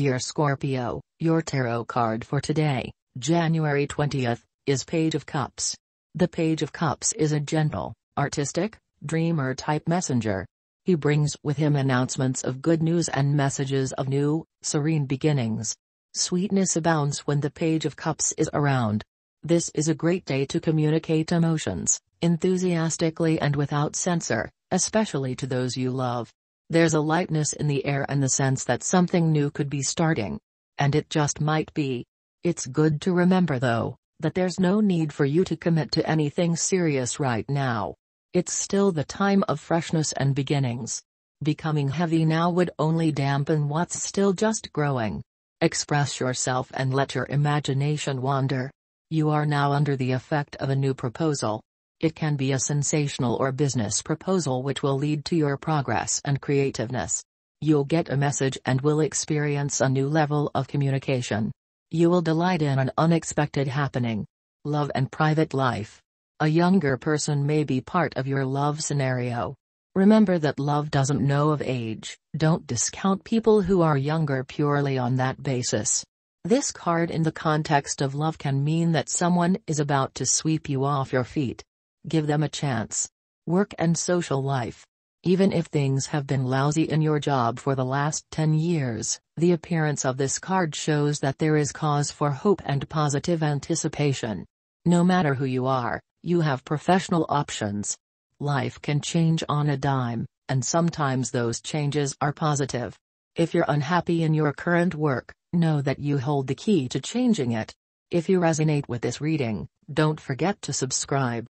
Dear Scorpio, your tarot card for today, January 20th, is Page of Cups. The Page of Cups is a gentle, artistic, dreamer type messenger. He brings with him announcements of good news and messages of new, serene beginnings. Sweetness abounds when the Page of Cups is around. This is a great day to communicate emotions, enthusiastically and without censor, especially to those you love. There's a lightness in the air and the sense that something new could be starting. And it just might be. It's good to remember though, that there's no need for you to commit to anything serious right now. It's still the time of freshness and beginnings. Becoming heavy now would only dampen what's still just growing. Express yourself and let your imagination wander. You are now under the effect of a new proposal. It can be a sensational or business proposal which will lead to your progress and creativeness. You'll get a message and will experience a new level of communication. You will delight in an unexpected happening. Love and private life. A younger person may be part of your love scenario. Remember that love doesn't know of age, don't discount people who are younger purely on that basis. This card in the context of love can mean that someone is about to sweep you off your feet. Give them a chance. Work and social life. Even if things have been lousy in your job for the last 10 years, the appearance of this card shows that there is cause for hope and positive anticipation. No matter who you are, you have professional options. Life can change on a dime, and sometimes those changes are positive. If you're unhappy in your current work, know that you hold the key to changing it. If you resonate with this reading, don't forget to subscribe.